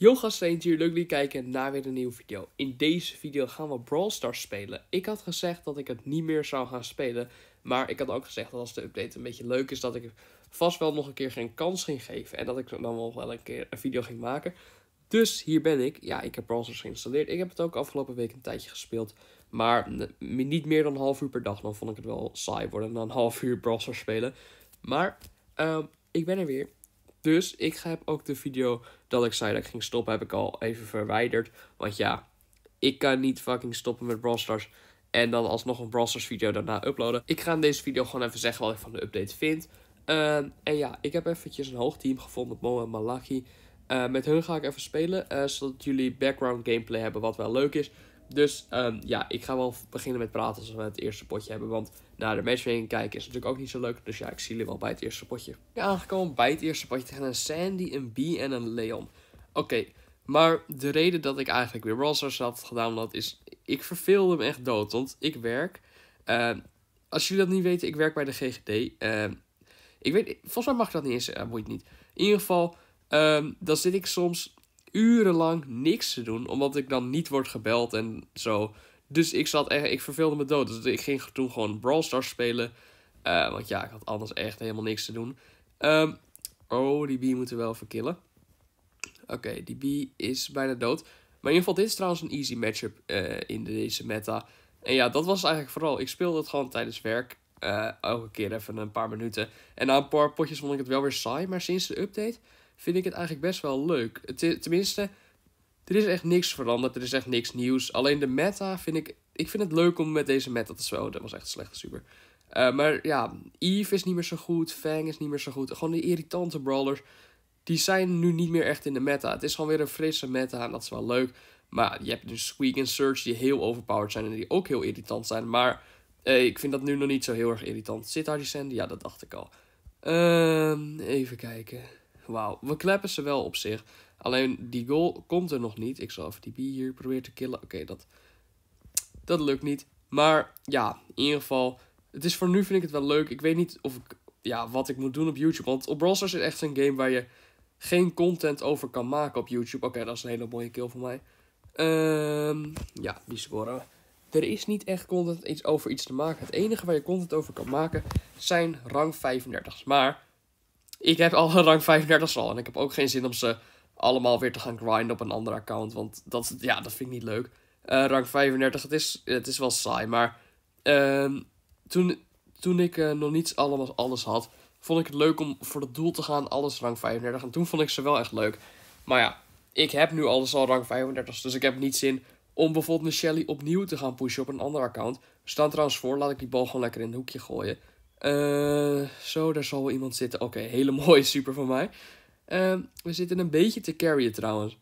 Yo gasten, hier. Leuk jullie kijken naar weer een nieuwe video. In deze video gaan we Brawl Stars spelen. Ik had gezegd dat ik het niet meer zou gaan spelen. Maar ik had ook gezegd dat als de update een beetje leuk is, dat ik vast wel nog een keer geen kans ging geven. En dat ik dan wel wel een keer een video ging maken. Dus hier ben ik. Ja, ik heb Brawl Stars geïnstalleerd. Ik heb het ook afgelopen week een tijdje gespeeld. Maar niet meer dan een half uur per dag. Dan vond ik het wel saai worden dan een half uur Brawl Stars spelen. Maar ehm, ik ben er weer. Dus ik heb ook de video dat ik zei dat ik ging stoppen, heb ik al even verwijderd. Want ja, ik kan niet fucking stoppen met Brawl Stars. En dan alsnog een Brawl Stars video daarna uploaden. Ik ga in deze video gewoon even zeggen wat ik van de update vind. Ehm, en ja, ik heb eventjes een hoogteam gevonden met Mo en Malaki. Ehm, met hun ga ik even spelen, eh, zodat jullie background gameplay hebben wat wel leuk is. Dus ehm, ja, ik ga wel beginnen met praten als we het eerste potje hebben. Want naar de matchmaking kijken is natuurlijk ook niet zo leuk. Dus ja, ik zie jullie wel bij het eerste potje. Ja, aangekomen bij het eerste potje tegen een Sandy, een B en een Leon. Oké, maar de reden dat ik eigenlijk weer Rollstars had gedownload is... Ik verveelde hem echt dood, want ik werk... Ehm, als jullie dat niet weten, ik werk bij de GGD. Ehm, ik weet, volgens mij mag ik dat niet eens, uh, moet niet. In ieder geval, dan zit ik soms urenlang niks te doen, omdat ik dan niet word gebeld en zo. Dus ik zat echt, ik verveelde me dood. Dus ik ging toen gewoon Brawl Stars spelen. Eh, want ja, ik had anders echt helemaal niks te doen. Ehm, oh, die bee moeten wel verkillen. Oké, die bee is bijna dood. Maar in ieder geval, dit is trouwens een easy matchup eh, in deze meta. En ja, dat was eigenlijk vooral. Ik speelde het gewoon tijdens werk. Eh, elke keer even een paar minuten. En na een paar potjes vond ik het wel weer saai. Maar sinds de update vind ik het eigenlijk best wel leuk. Het, tenminste, er is echt niks veranderd. Er is echt niks nieuws. Alleen de meta vind ik... Ik vind het leuk om met deze meta te spelen. Oh, dat was echt slecht, super. Eh, maar ja, Eve is niet meer zo goed. Fang is niet meer zo goed. Gewoon de irritante brawlers. Die zijn nu niet meer echt in de meta. Het is gewoon weer een frisse meta. En dat is wel leuk. Maar je hebt nu Squeak en Surge die heel overpowered zijn. En die ook heel irritant zijn. Maar eh, ik vind dat nu nog niet zo heel erg irritant. Zit daar die Sandy? Ja, dat dacht ik al. Ehm, even kijken. Wauw, we kleppen ze wel op zich. Alleen die goal komt er nog niet. Ik zal even die B hier proberen te killen. Oké, dat, dat lukt niet. Maar ja, in ieder geval. Het is voor nu vind ik het wel leuk. Ik weet niet of ik, ja, wat ik moet doen op YouTube. Want op Brawl is echt een game waar je geen content over kan maken op YouTube. Oké, dat is een hele mooie kill voor mij. Ehm, ja, die scoren Er is niet echt content iets over iets te maken. Het enige waar je content over kan maken zijn rang 35's. Maar ik heb al rang 35 al. En ik heb ook geen zin om ze allemaal weer te gaan grinden op een ander account. Want dat, ja, dat vind ik niet leuk. Eh, rang 35, het is, het is wel saai. Maar ehm, toen, toen ik eh, nog niet allemaal alles had, vond ik het leuk om voor het doel te gaan. Alles rang 35. En toen vond ik ze wel echt leuk. Maar ja, ik heb nu alles al rang 35. Dus ik heb niet zin om bijvoorbeeld een Shelly opnieuw te gaan pushen op een ander account. Staan trouwens voor, laat ik die bal gewoon lekker in het hoekje gooien. Eh, zo, daar zal wel iemand zitten. Oké, hele mooie super van mij. Uh, we zitten een beetje te carryen trouwens.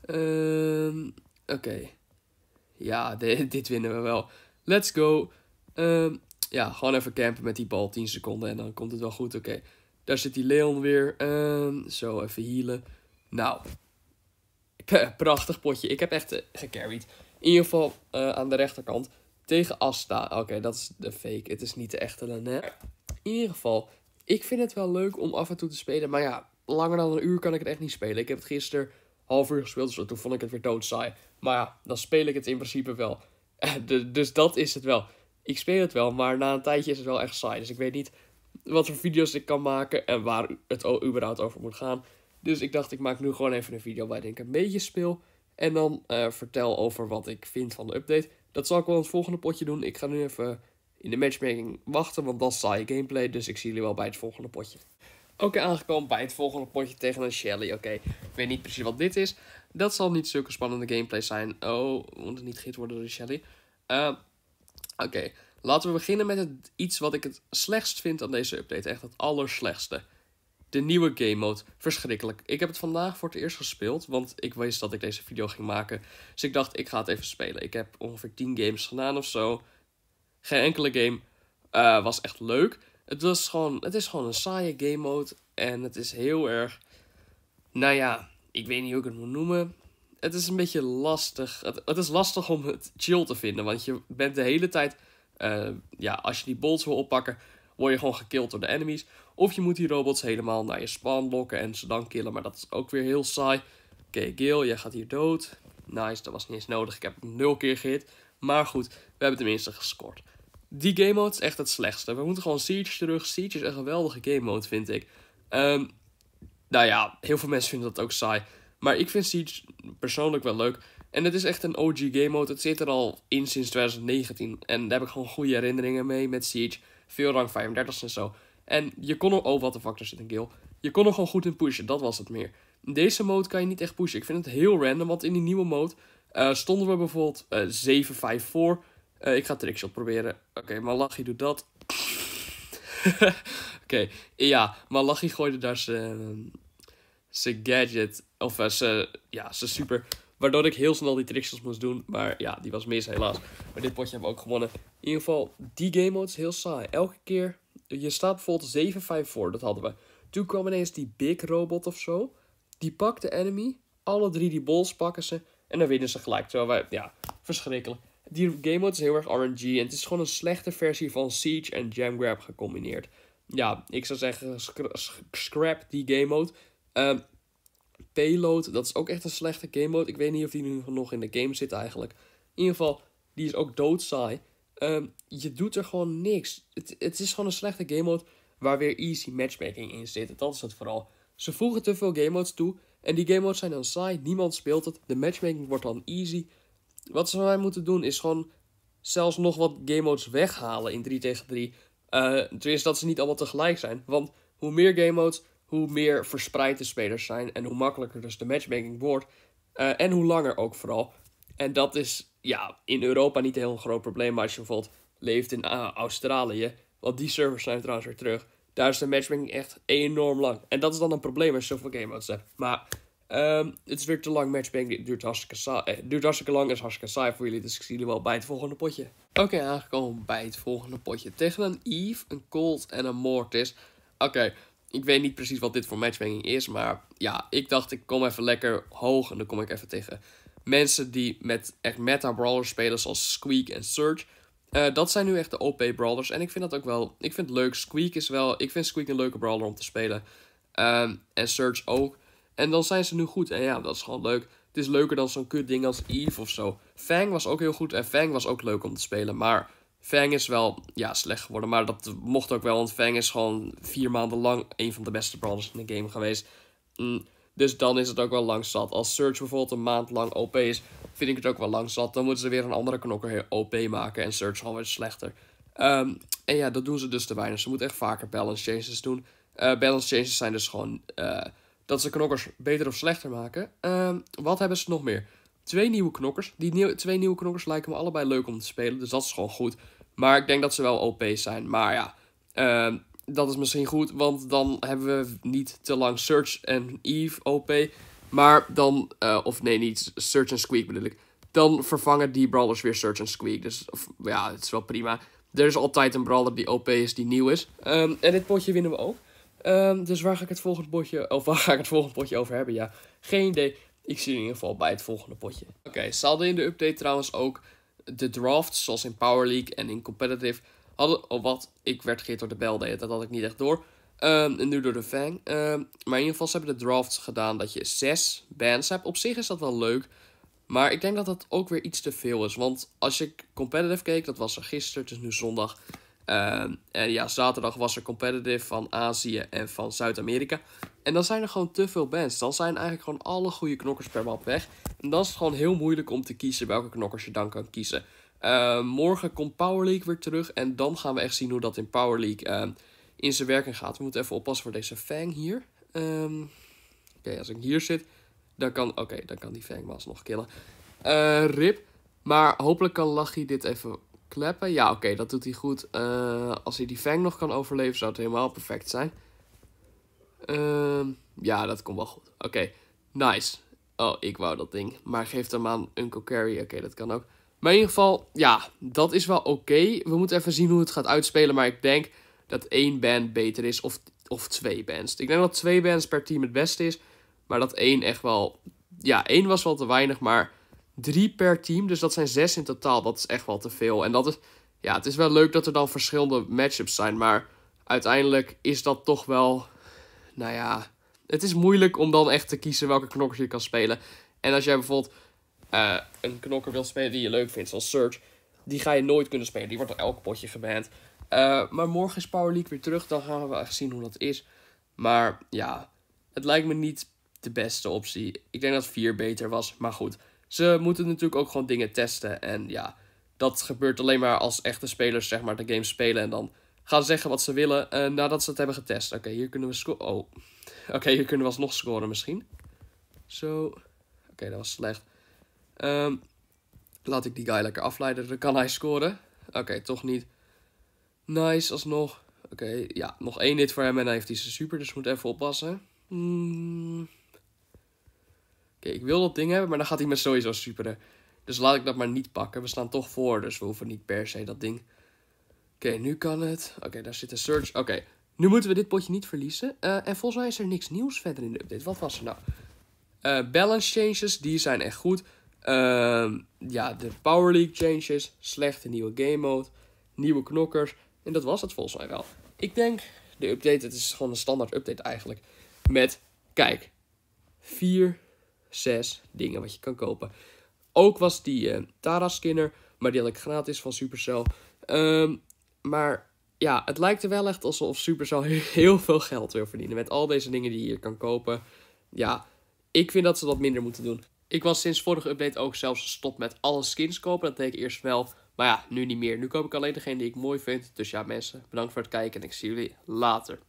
Ehm, oké. Ja, dit, winnen we wel. Let's go. Ehm, ja, gewoon even campen met die bal. 10 seconden en dan komt het wel goed. Oké, daar zit die Leon weer. zo, even healen. Nou, prachtig potje. Ik heb echt eh, gecarried. In ieder geval eh, aan de rechterkant. Tegen Asta. Oké, dat is de fake. Het is niet de echte lanet. In ieder geval, ik vind het wel leuk om af en toe te spelen. Maar ja, langer dan een uur kan ik het echt niet spelen. Ik heb het gisteren half uur gespeeld, dus toen vond ik het weer doodsaai. Maar ja, dan speel ik het in principe wel. dus dat is het wel. Ik speel het wel, maar na een tijdje is het wel echt saai. Dus ik weet niet wat voor video's ik kan maken en waar het überhaupt over moet gaan. Dus ik dacht, ik maak nu gewoon even een video waarin ik een beetje speel. En dan eh, vertel over wat ik vind van de update. Dat zal ik wel in het volgende potje doen. Ik ga nu even in de matchmaking wachten, want dat is saaie gameplay. Dus ik zie jullie wel bij het volgende potje. Oké, aangekomen bij het volgende potje tegen een Shelly. Oké, ik weet niet precies wat dit is. Dat zal niet zulke spannende gameplay zijn. Oh, moet niet gehit worden door de Shelly. Eh, oké, laten we beginnen met iets wat ik het slechtst vind aan deze update. Echt het allerslechtste de nieuwe game mode. Verschrikkelijk. Ik heb het vandaag voor het eerst gespeeld, want ik wist dat ik deze video ging maken. Dus ik dacht, ik ga het even spelen. Ik heb ongeveer 10 games gedaan of zo. Geen enkele game uh, was echt leuk. Het, was gewoon, het is gewoon een saaie game mode. En het is heel erg... Nou ja, ik weet niet hoe ik het moet noemen. Het is een beetje lastig. Het, het is lastig om het chill te vinden. Want je bent de hele tijd... Eh, ja, als je die bolts wil oppakken, word je gewoon gekild door de enemies. Of je moet die robots helemaal naar je spawn lokken en ze dan killen, maar dat is ook weer heel saai. Oké, okay, Gil, jij gaat hier dood. Nice, dat was niet eens nodig. Ik heb nul keer gehit. Maar goed, we hebben tenminste gescoord. Die game mode is echt het slechtste. We moeten gewoon Siege terug. Siege is een geweldige game mode, vind ik. Ehm, nou ja, heel veel mensen vinden dat ook saai. Maar ik vind Siege persoonlijk wel leuk. En het is echt een OG game mode. Het zit er al in sinds 2019. En daar heb ik gewoon goede herinneringen mee met Siege. Veel rang 35 en zo. En je kon er... Oh, wat de fuck, er zit een kill. Je kon er gewoon goed in pushen, dat was het meer. In deze mode kan je niet echt pushen. Ik vind het heel random, want in die nieuwe mode eh, stonden we bijvoorbeeld uh, 7, 5 ik ga trickshot proberen. Oké, okay, maar Malachi doet dat. Oké, okay, ja, Malachi gooide daar zijn zijn gadget, of eh, zijn ja, super, waardoor ik heel snel die trickshots moest doen. Maar ja, die was mis helaas. Maar dit potje hebben we ook gewonnen. In ieder geval, die game mode is heel saai. Elke keer je staat bijvoorbeeld 7-5 voor, dat hadden we. Toen kwam ineens die Big Robot of zo. Die pakt de enemy. Alle drie die balls pakken ze. En dan winnen ze gelijk. Terwijl wij, ja, verschrikkelijk. Die game mode is heel erg RNG. En het is gewoon een slechte versie van Siege en Jam Grab gecombineerd. Ja, ik zou zeggen, scrap die game mode. Ehm, payload, dat is ook echt een slechte game mode. Ik weet niet of die nu nog in de game zit eigenlijk. In ieder geval, die is ook doodsaai. Ehm, je doet er gewoon niks. Het, het is gewoon een slechte game mode waar weer easy matchmaking in zit. Dat is het vooral. Ze voegen te veel game modes toe. En die game modes zijn dan saai. Niemand speelt het. De matchmaking wordt dan easy. Wat ze mij moeten doen is gewoon zelfs nog wat game modes weghalen in 3 tegen 3. Uh, eh, tenminste, dat ze niet allemaal tegelijk zijn. Want hoe meer game modes, hoe meer verspreid de spelers zijn. En hoe makkelijker dus de matchmaking wordt. Eh, en hoe langer ook vooral. En dat is ja, in Europa niet een heel groot probleem. Maar als je bijvoorbeeld leeft in eh, Australië, want die servers zijn trouwens weer terug. Daar is de matchmaking echt enorm lang. En dat is dan een probleem als je zoveel game modes hebt. Maar ehm, het is weer te lang matchmaking. Het duurt hartstikke, saai, eh, duurt hartstikke lang en is hartstikke saai voor jullie. Dus ik zie jullie wel bij het volgende potje. Oké, aangekomen bij het volgende potje. Tegen een Eve, een Colt en een Mortis. Oké, ik weet niet precies wat dit voor matchmaking is. Maar ja, ik dacht ik kom even lekker hoog en dan kom ik even tegen mensen die met echt meta brawlers spelen zoals Squeak en Surge. Eh, dat zijn nu echt de OP brawlers. En ik vind dat ook wel. Ik vind het leuk. Squeak is wel. Ik vind Squeak een leuke brawler om te spelen. Ehm, en Surge ook. En dan zijn ze nu goed. En ja, dat is gewoon leuk. Het is leuker dan zo'n kut ding als Eve of zo. Fang was ook heel goed. En Fang was ook leuk om te spelen. Maar Fang is wel ja, slecht geworden. Maar dat mocht ook wel. Want Fang is gewoon vier maanden lang een van de beste brawlers in de game geweest. Mm, dus dan is het ook wel lang zat. Als Surge bijvoorbeeld een maand lang OP is, vind ik het ook wel lang zat. Dan moeten ze weer een andere knokker OP maken en Surge gewoon weer slechter. Ehm, en ja, dat doen ze dus te weinig. Ze moeten echt vaker balance changes doen. Eh, balance changes zijn dus gewoon eh, dat ze knokkers beter of slechter maken. Ehm, wat hebben ze nog meer? Twee nieuwe knokkers. Die twee nieuwe knokkers lijken me allebei leuk om te spelen, dus dat is gewoon goed. Maar ik denk dat ze wel OP zijn. Maar ja, ehm, dat is misschien goed, want dan hebben we niet te lang Search en Eve OP. Maar dan, eh, of nee, niet Search en Squeak bedoel ik. Dan vervangen die brawlers weer Search en Squeak. Dus ja, het is wel prima. Er is altijd een brawler die OP is, die nieuw is. Ehm, en dit potje winnen we ook. Ehm, dus waar ga ik het volgende potje, of waar ga ik het volgende potje over hebben? Ja, geen idee. Ik zie in ieder geval bij het volgende potje. Oké, okay, ze in de update trouwens ook de drafts, zoals in Power League en in Competitive Hadden, of oh, wat, ik werd gegeven door de bel dat had ik niet echt door. Ehm, en nu door de Fang. Ehm, maar in ieder geval, ze hebben de drafts gedaan dat je zes bands hebt. Op zich is dat wel leuk. Maar ik denk dat dat ook weer iets te veel is. Want als je competitive keek, dat was er gisteren, het is nu zondag. Ehm, en ja, zaterdag was er competitive van Azië en van Zuid-Amerika. En dan zijn er gewoon te veel bands. Dan zijn eigenlijk gewoon alle goede knokkers per map weg. En dan is het gewoon heel moeilijk om te kiezen welke knokkers je dan kan kiezen. Ehm, morgen komt Power League weer terug. En dan gaan we echt zien hoe dat in Power League ehm, in zijn werking gaat. We moeten even oppassen voor deze Fang hier. Ehm, oké, als ik hier zit, dan kan, oké, dan kan die Fang was nog killen. Eh, rip. Maar hopelijk kan Lachie dit even kleppen. Ja, oké, dat doet hij goed. Eh, als hij die Fang nog kan overleven, zou het helemaal perfect zijn. ja, dat komt wel goed. Oké, nice. Oh, ik wou dat ding. Maar geef hem aan Uncle Carry. Oké, dat kan ook. Maar in ieder geval, ja, dat is wel oké. We moeten even zien hoe het gaat uitspelen. Maar ik denk dat één band beter is. Of, of twee bands. Ik denk dat twee bands per team het beste is. Maar dat één echt wel. Ja, één was wel te weinig. Maar drie per team. Dus dat zijn zes in totaal. Dat is echt wel te veel. En dat is. Ja, het is wel leuk dat er dan verschillende matchups zijn. Maar uiteindelijk is dat toch wel. Nou ja. Het is moeilijk om dan echt te kiezen welke knokkers je kan spelen. En als jij bijvoorbeeld eh, een knokker wil spelen die je leuk vindt, zoals Surge, die ga je nooit kunnen spelen. Die wordt door elk potje geband. Eh, maar morgen is Power League weer terug, dan gaan we wel echt zien hoe dat is. Maar ja, het lijkt me niet de beste optie. Ik denk dat 4 beter was, maar goed. Ze moeten natuurlijk ook gewoon dingen testen. En ja, dat gebeurt alleen maar als echte spelers zeg maar, de game spelen en dan gaan zeggen wat ze willen eh, nadat ze het hebben getest. Oké, hier kunnen we scoren. Oh, oké, hier kunnen we alsnog scoren misschien. Zo. Oké, dat was slecht. Um, laat ik die guy lekker afleiden. Dan kan hij scoren. Oké, toch niet. Nice, alsnog. Oké, ja, nog één dit voor hem en dan heeft hij zijn super, dus moet even oppassen. Mm. Oké, ik wil dat ding hebben, maar dan gaat hij met sowieso superen. Dus laat ik dat maar niet pakken. We staan toch voor, dus we hoeven niet per se dat ding. Oké, nu kan het. Oké, daar zit een search. Oké, nu moeten we dit potje niet verliezen. Eh, en volgens mij is er niks nieuws verder in de update. Wat was er nou? Eh, balance changes, die zijn echt goed. Ehm, ja, de Power League changes, slechte nieuwe game mode, nieuwe knokkers. En dat was het volgens mij wel. Ik denk, de update, het is gewoon een standaard update eigenlijk. Met, kijk, vier, zes dingen wat je kan kopen. Ook was die uh, Tara Skinner, maar die had ik gratis van Supercell. Ehm, maar ja, het lijkt er wel echt alsof Supercell heel veel geld wil verdienen met al deze dingen die je hier kan kopen. Ja, ik vind dat ze wat minder moeten doen. Ik was sinds vorige update ook zelfs gestopt met alle skins kopen. Dat deed ik eerst wel. Maar ja, nu niet meer. Nu koop ik alleen degene die ik mooi vind. Dus ja mensen, bedankt voor het kijken en ik zie jullie later.